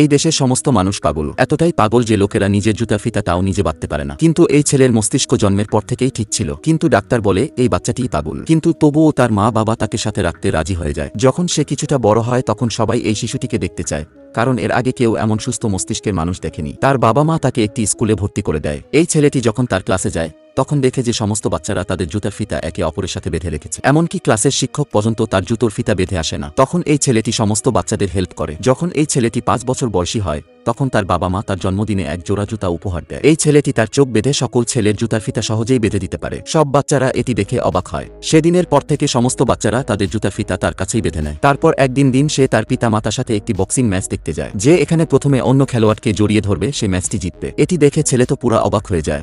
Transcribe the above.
এই দেশের সমস্ত মানুষ পাগল এতটাই পাগল যে লোকেরা নিজের জুতা ফিতা তাও নিজে বাঁধতে পারে না কিন্তু এই ছেলের মস্তিষ্ক জন্মের পর থেকেই ঠিক ছিল কিন্তু ডাক্তার বলে এই বাচ্চাটি পাগল কিন্তু তবুও তার মা বাবা তাকে সাথে রাখতে রাজি হয়ে যায় যখন সে কিছুটা বড় হয় তখন সবাই এই শিশুটিকে দেখতে চায় কারণ এর আগে কেউ এমন সুস্থ মস্তিষ্কের মানুষ দেখেনি তার বাবা মা তাকে একটি স্কুলে ভর্তি করে দেয় এই ছেলেটি যখন তার ক্লাসে যায় তখন দেখে যে সমস্ত বাচ্চারা তাদের জুতার ফিতা একে অপরের সাথে বেঁধে রেখেছে এমনকি ক্লাসের শিক্ষক পর্যন্ত তার জুতোর ফিতা বেঁধে আসে না তখন এই ছেলেটি সমস্ত বাচ্চাদের হেল্প করে যখন এই ছেলেটি পাঁচ বছর বয়সী হয় তখন তার বাবা মা তার জন্মদিনে এক জোড়া জুতা উপহার দেয় এই ছেলেটি তার চোখ বেঁধে সকল ছেলের জুতার ফিতা সহজেই বেঁধে দিতে পারে সব বাচ্চারা এটি দেখে অবাক হয় সেদিনের পর থেকে সমস্ত বাচ্চারা তাদের জুতার ফিতা তার কাছেই বেঁধে নেয় তারপর একদিন দিন সে তার পিতা মাতার সাথে একটি বক্সিং ম্যাচ দেখতে যায় যে এখানে প্রথমে অন্য খেলোয়াড়কে জড়িয়ে ধরবে সে ম্যাচটি জিতবে এটি দেখে ছেলে তো পুরা অবাক হয়ে যায়